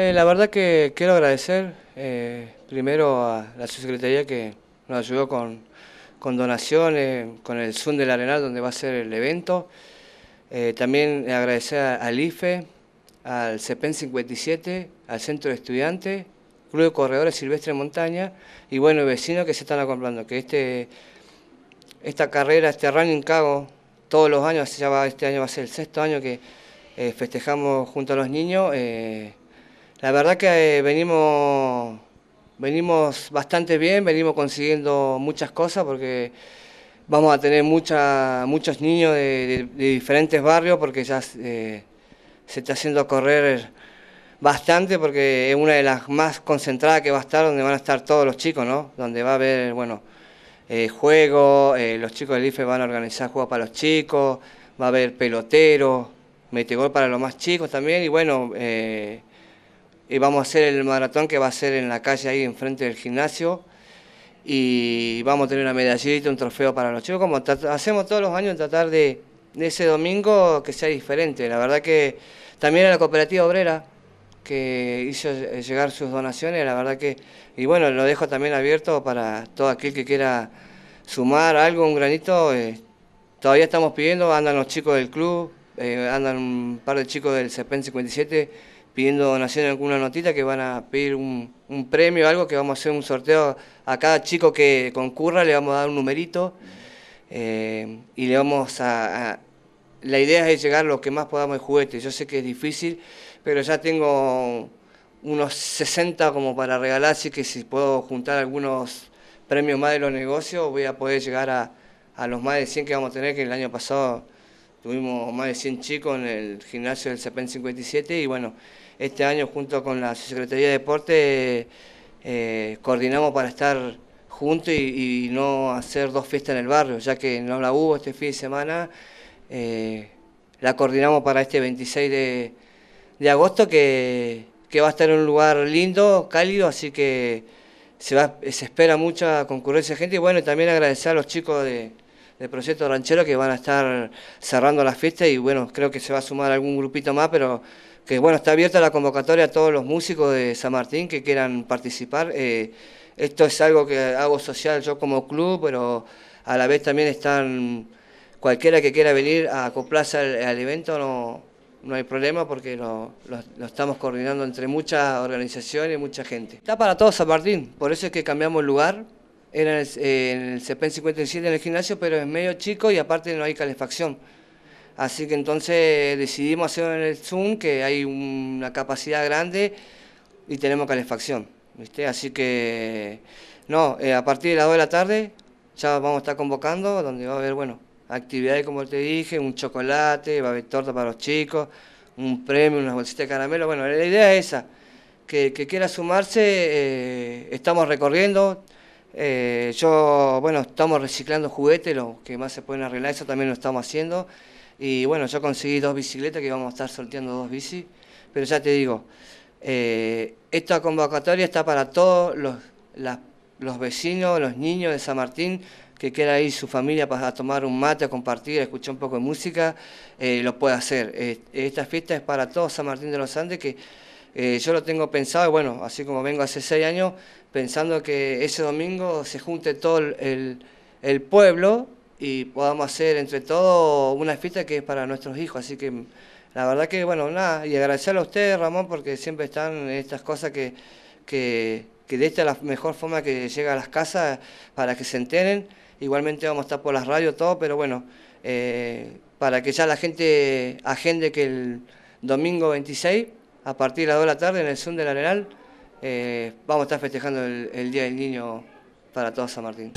Eh, la verdad que quiero agradecer eh, primero a la subsecretaría que nos ayudó con, donaciones, con el Zoom del Arenal donde va a ser el evento. Eh, también agradecer al IFE, al CEPEN 57, al Centro de Estudiantes, Club de Corredores Silvestre Montaña y bueno, vecinos que se están acompañando, que este, esta carrera, este running cago, todos los años, ya este año va a ser el sexto año que festejamos junto a los niños. La verdad que eh, venimos, venimos bastante bien, venimos consiguiendo muchas cosas porque vamos a tener muchos niños de, diferentes barrios porque ya eh, se está haciendo correr bastante porque es una de las más concentradas que va a estar donde van a estar todos los chicos, ¿no? Donde va a haber, bueno, eh, juegos, los chicos del IFE van a organizar juegos para los chicos, va a haber pelotero, metegol para los más chicos también y bueno, y vamos a hacer el maratón que va a ser en la calle ahí enfrente del gimnasio. Y vamos a tener una medallita, un trofeo para los chicos, como hacemos todos los años, tratar de, ese domingo que sea diferente. La verdad que también a la cooperativa obrera que hizo llegar sus donaciones, la verdad que, y bueno, lo dejo también abierto para todo aquel que quiera sumar algo, un granito, eh, todavía estamos pidiendo, andan los chicos del club, eh, andan un par de chicos del CEPEN 57 pidiendo donaciones, alguna notita, que van a pedir un, un premio o algo, que vamos a hacer un sorteo a cada chico que concurra, le vamos a dar un numerito eh, y le vamos a, la idea es llegar lo que más podamos de juguetes. Yo sé que es difícil, pero ya tengo unos 60 como para regalar, así que si puedo juntar algunos premios más de los negocios, voy a poder llegar a, a los más de 100 que vamos a tener, que el año pasado Tuvimos más de 100 chicos en el gimnasio del CEPEN 57 y bueno, este año junto con la Secretaría de Deporte eh, coordinamos para estar juntos y, no hacer dos fiestas en el barrio, ya que no la hubo este fin de semana. Eh, la coordinamos para este 26 de, agosto que, va a estar en un lugar lindo, cálido, así que se, va, se espera mucha concurrencia de gente y bueno, también agradecer a los chicos de, del proyecto ranchero que van a estar cerrando la fiesta y bueno, creo que se va a sumar algún grupito más, pero que bueno, está abierta la convocatoria a todos los músicos de San Martín que quieran participar. Eh, esto es algo que hago social yo como club, pero a la vez también están cualquiera que quiera venir a acoplarse al, evento, no, no hay problema porque lo, lo, estamos coordinando entre muchas organizaciones y mucha gente. Está para todos San Martín, por eso es que cambiamos el lugar, era en el, en el CPEN 57 en el gimnasio, pero es medio chico y aparte no hay calefacción. Así que entonces decidimos hacer en el Zoom, que hay una capacidad grande y tenemos calefacción. ¿viste? Así que, no, eh, a partir de las 2 de la tarde ya vamos a estar convocando, donde va a haber, bueno, actividades como te dije, un chocolate, va a haber torta para los chicos, un premio, unas bolsitas de caramelo. Bueno, la idea es esa, que, quiera sumarse, eh, estamos recorriendo. Eh, yo, bueno, estamos reciclando juguetes, los que más se pueden arreglar, eso también lo estamos haciendo. Y bueno, yo conseguí dos bicicletas que vamos a estar solteando dos bicis. Pero ya te digo, eh, esta convocatoria está para todos los, los vecinos, los niños de San Martín, que quiera ir su familia para tomar un mate, a compartir, a escuchar un poco de música, eh, lo puede hacer. esta fiesta es para todos San Martín de los Andes que eh, yo lo tengo pensado, bueno, así como vengo hace seis años, pensando que ese domingo se junte todo el, pueblo y podamos hacer entre todos una fiesta que es para nuestros hijos. Así que la verdad que, bueno, nada, y agradecerle a ustedes, Ramón, porque siempre están en estas cosas que, que, de esta es la mejor forma que llega a las casas para que se enteren. Igualmente vamos a estar por las radios, todo, pero bueno, eh, para que ya la gente agende que el domingo 26 a partir de las 2 de la tarde en el Zoom del Aneral, eh, vamos a estar festejando el, Día del Niño para toda San Martín.